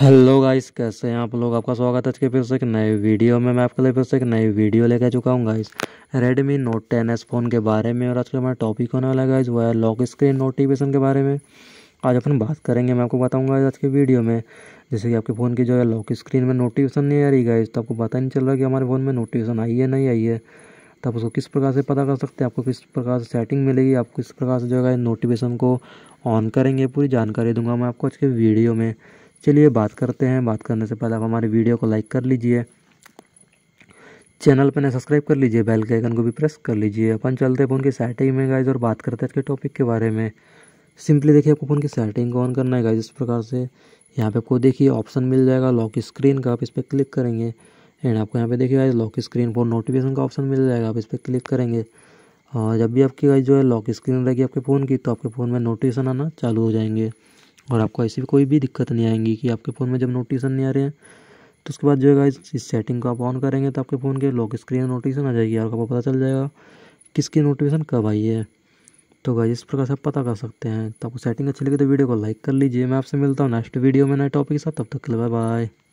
hello guys कैसे हैं आप लोग आपका स्वागत है आज के फिर से एक नए वीडियो में मैं आपके लिए फिर से एक नई वीडियो लेकर चुका हूँ guys Redmi Note ten S phone के बारे में और आज का हमारा टॉपिक होने वाला है गाइस वो है लॉक स्क्रीन नोटिफिकेशन के बारे में आज अपन बात करेंगे मैं आपको बताऊँगा आज के वीडियो में जैसे कि आपके फ़ोन की जो है लॉक स्क्रीन में नोटिफिकेशन नहीं आ रही गाइज तो आपको पता नहीं चल रहा कि हमारे फ़ोन में नोटिफिकेशन आई है नहीं आई है तो आप उसको किस प्रकार से पता कर सकते हैं आपको किस प्रकार से सेटिंग मिलेगी आप किस प्रकार से जो है नोटिफिकेशन को ऑन करेंगे पूरी जानकारी दूंगा मैं आपको आज के वीडियो में चलिए बात करते हैं बात करने से पहले आप हमारी वीडियो को लाइक कर लीजिए चैनल पर ना सब्सक्राइब कर लीजिए बेल के आइकन को भी प्रेस कर लीजिए अपन चलते हैं फ़ोन की सेटिंग में गाइज और बात करते हैं इसके टॉपिक के बारे में सिंपली देखिए आपको फ़ोन की सेटिंग को ऑन करना है गाइज इस प्रकार से यहाँ पे आपको देखिए ऑप्शन मिल जाएगा लॉक स्क्रीन का आप इस पर क्लिक करेंगे एंड आपको यहाँ पे देखिए guys lock screen phone notification का ऑप्शन मिल जाएगा आप इस पर क्लिक करेंगे और जब भी आपकी गाइज जो है लॉक स्क्रीन रहेगी आपके फ़ोन की तो आपके फ़ोन में नोटिफिकेशन आना चालू हो जाएंगे और आपको ऐसी भी कोई भी दिक्कत नहीं आएंगी कि आपके फ़ोन में जब नोटिफिकेशन नहीं आ रहे हैं तो उसके बाद जो है इस सेटिंग को आप ऑन करेंगे तो आपके फ़ोन के लॉक स्क्रीन नोटिफिकेशन आ जाएगी और आपको पता चल जाएगा किसकी नोटिफिकेशन कब आई है तो गाइज इस प्रकार से आप पता कर सकते हैं तो आपको सेटिंग अच्छी लगी तो वीडियो को लाइक कर लीजिए मैं आपसे मिलता हूँ नेक्स्ट वीडियो में नए टॉपिक के साथ तब तक के लिए बाय बाय